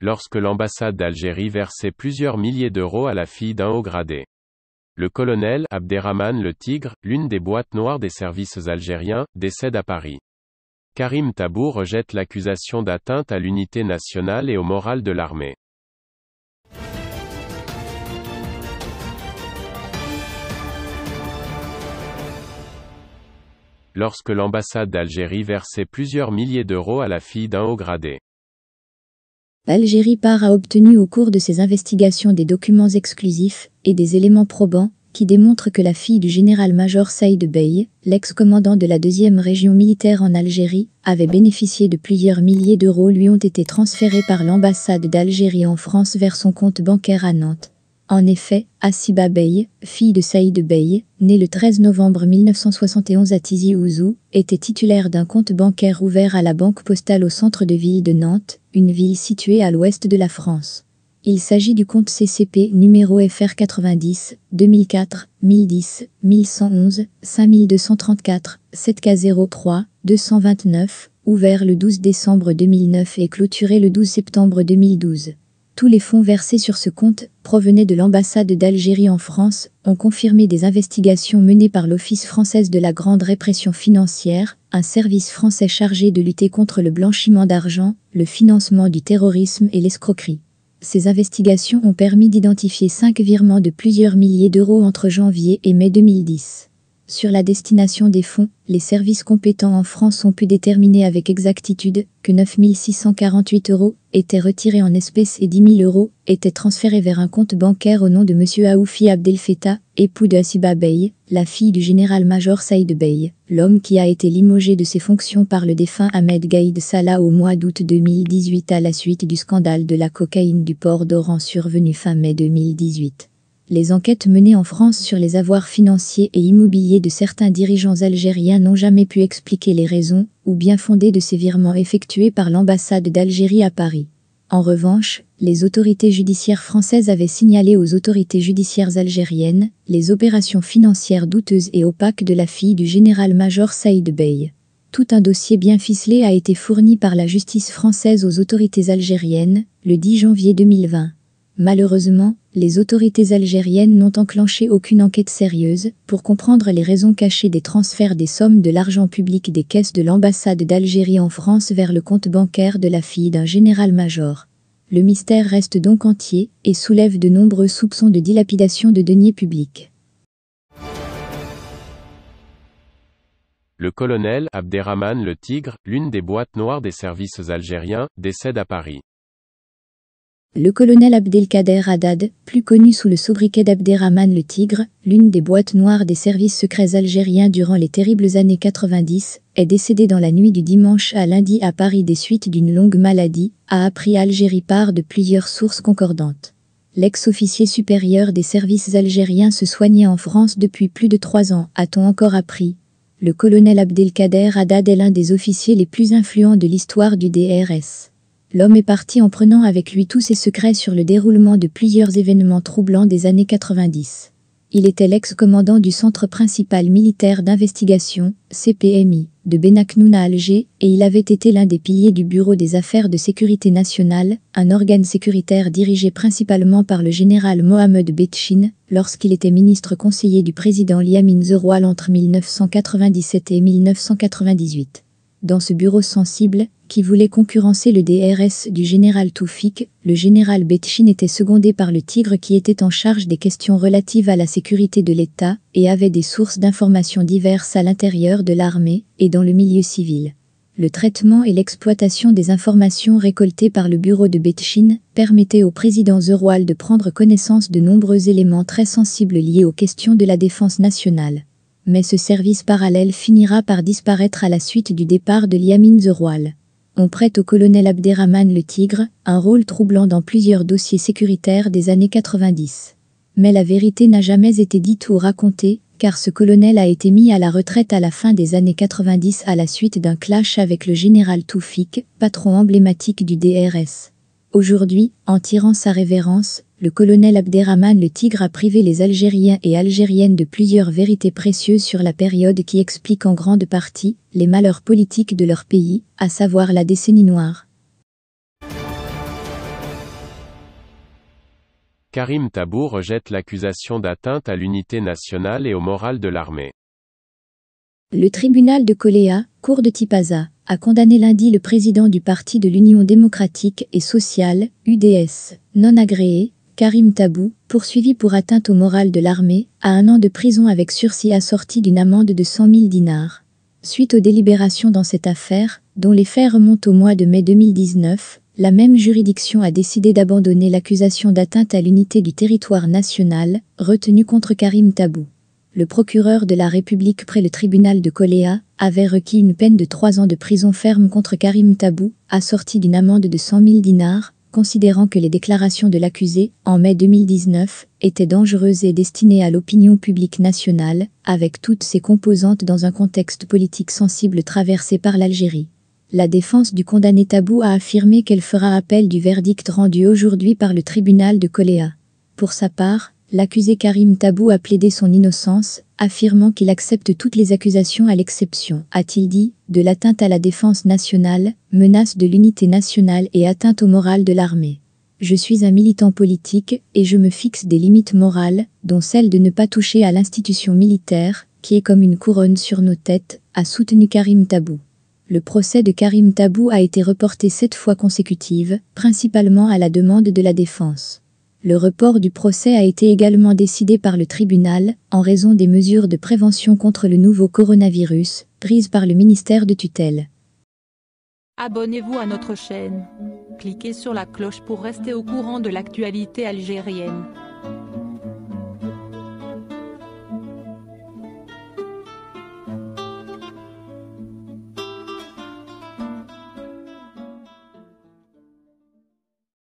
lorsque l'ambassade d'Algérie versait plusieurs milliers d'euros à la fille d'un haut gradé. Le colonel Abderrahman le Tigre, l'une des boîtes noires des services algériens, décède à Paris. Karim Tabou rejette l'accusation d'atteinte à l'unité nationale et au moral de l'armée. Lorsque l'ambassade d'Algérie versait plusieurs milliers d'euros à la fille d'un haut gradé. Algérie part a obtenu au cours de ses investigations des documents exclusifs et des éléments probants qui démontrent que la fille du général-major Saïd Bey, l'ex-commandant de la deuxième région militaire en Algérie, avait bénéficié de plusieurs milliers d'euros lui ont été transférés par l'ambassade d'Algérie en France vers son compte bancaire à Nantes. En effet, Asiba Bey, fille de Saïd Bey, née le 13 novembre 1971 à Tizi Ouzou, était titulaire d'un compte bancaire ouvert à la Banque Postale au centre de ville de Nantes, une ville située à l'ouest de la France. Il s'agit du compte CCP numéro FR 90 2004 1010 1111 5234 7K03 229, ouvert le 12 décembre 2009 et clôturé le 12 septembre 2012. Tous les fonds versés sur ce compte provenaient de l'ambassade d'Algérie en France, ont confirmé des investigations menées par l'Office française de la Grande Répression financière, un service français chargé de lutter contre le blanchiment d'argent, le financement du terrorisme et l'escroquerie. Ces investigations ont permis d'identifier cinq virements de plusieurs milliers d'euros entre janvier et mai 2010. Sur la destination des fonds, les services compétents en France ont pu déterminer avec exactitude que 9 648 euros étaient retirés en espèces et 10 000 euros étaient transférés vers un compte bancaire au nom de M. Aoufi Abdelfeta, époux de Asiba Bey, la fille du général-major Saïd Bey, l'homme qui a été limogé de ses fonctions par le défunt Ahmed Gaïd Salah au mois d'août 2018 à la suite du scandale de la cocaïne du port d'Oran survenu fin mai 2018 les enquêtes menées en France sur les avoirs financiers et immobiliers de certains dirigeants algériens n'ont jamais pu expliquer les raisons ou bien fondées de ces virements effectués par l'ambassade d'Algérie à Paris. En revanche, les autorités judiciaires françaises avaient signalé aux autorités judiciaires algériennes les opérations financières douteuses et opaques de la fille du général-major Saïd Bey. Tout un dossier bien ficelé a été fourni par la justice française aux autorités algériennes le 10 janvier 2020. Malheureusement, les autorités algériennes n'ont enclenché aucune enquête sérieuse pour comprendre les raisons cachées des transferts des sommes de l'argent public des caisses de l'ambassade d'Algérie en France vers le compte bancaire de la fille d'un général-major. Le mystère reste donc entier et soulève de nombreux soupçons de dilapidation de deniers publics. Le colonel Abderrahman Le Tigre, l'une des boîtes noires des services algériens, décède à Paris. Le colonel Abdelkader Haddad, plus connu sous le sobriquet d'Abderrahman le Tigre, l'une des boîtes noires des services secrets algériens durant les terribles années 90, est décédé dans la nuit du dimanche à lundi à Paris des suites d'une longue maladie, a appris Algérie par de plusieurs sources concordantes. L'ex-officier supérieur des services algériens se soignait en France depuis plus de trois ans, a-t-on encore appris. Le colonel Abdelkader Haddad est l'un des officiers les plus influents de l'histoire du DRS l'homme est parti en prenant avec lui tous ses secrets sur le déroulement de plusieurs événements troublants des années 90. Il était l'ex-commandant du Centre principal militaire d'investigation, CPMI, de Benaknoun à Alger, et il avait été l'un des piliers du Bureau des affaires de sécurité nationale, un organe sécuritaire dirigé principalement par le général Mohamed Betchine, lorsqu'il était ministre conseiller du président Liamine Zeroual entre 1997 et 1998 dans ce bureau sensible, qui voulait concurrencer le DRS du général Toufik, le général Betchine était secondé par le Tigre qui était en charge des questions relatives à la sécurité de l'État et avait des sources d'informations diverses à l'intérieur de l'armée et dans le milieu civil. Le traitement et l'exploitation des informations récoltées par le bureau de Betchine permettaient au président Zeroual de prendre connaissance de nombreux éléments très sensibles liés aux questions de la défense nationale mais ce service parallèle finira par disparaître à la suite du départ de Liamine Zeroual. On prête au colonel Abderrahman le Tigre un rôle troublant dans plusieurs dossiers sécuritaires des années 90. Mais la vérité n'a jamais été dite ou racontée, car ce colonel a été mis à la retraite à la fin des années 90 à la suite d'un clash avec le général Toufik, patron emblématique du DRS. Aujourd'hui, en tirant sa révérence, le colonel Abderrahman le Tigre a privé les Algériens et Algériennes de plusieurs vérités précieuses sur la période qui explique en grande partie les malheurs politiques de leur pays, à savoir la décennie noire. Karim Tabou rejette l'accusation d'atteinte à l'unité nationale et au moral de l'armée. Le tribunal de Coléa, cour de Tipaza, a condamné lundi le président du Parti de l'Union démocratique et sociale, UDS, non agréé, Karim Tabou, poursuivi pour atteinte au moral de l'armée, a un an de prison avec sursis assorti d'une amende de 100 000 dinars. Suite aux délibérations dans cette affaire, dont les faits remontent au mois de mai 2019, la même juridiction a décidé d'abandonner l'accusation d'atteinte à l'unité du territoire national, retenue contre Karim Tabou. Le procureur de la République près le tribunal de Coléa avait requis une peine de trois ans de prison ferme contre Karim Tabou, assortie d'une amende de 100 000 dinars, considérant que les déclarations de l'accusé, en mai 2019, étaient dangereuses et destinées à l'opinion publique nationale, avec toutes ses composantes dans un contexte politique sensible traversé par l'Algérie. La défense du condamné Tabou a affirmé qu'elle fera appel du verdict rendu aujourd'hui par le tribunal de Coléa. Pour sa part, L'accusé Karim Tabou a plaidé son innocence, affirmant qu'il accepte toutes les accusations à l'exception, a-t-il dit, de l'atteinte à la défense nationale, menace de l'unité nationale et atteinte au moral de l'armée. Je suis un militant politique et je me fixe des limites morales, dont celle de ne pas toucher à l'institution militaire, qui est comme une couronne sur nos têtes, a soutenu Karim Tabou. Le procès de Karim Tabou a été reporté sept fois consécutives, principalement à la demande de la défense. Le report du procès a été également décidé par le tribunal en raison des mesures de prévention contre le nouveau coronavirus prises par le ministère de tutelle. Abonnez-vous à notre chaîne. Cliquez sur la cloche pour rester au courant de l'actualité algérienne.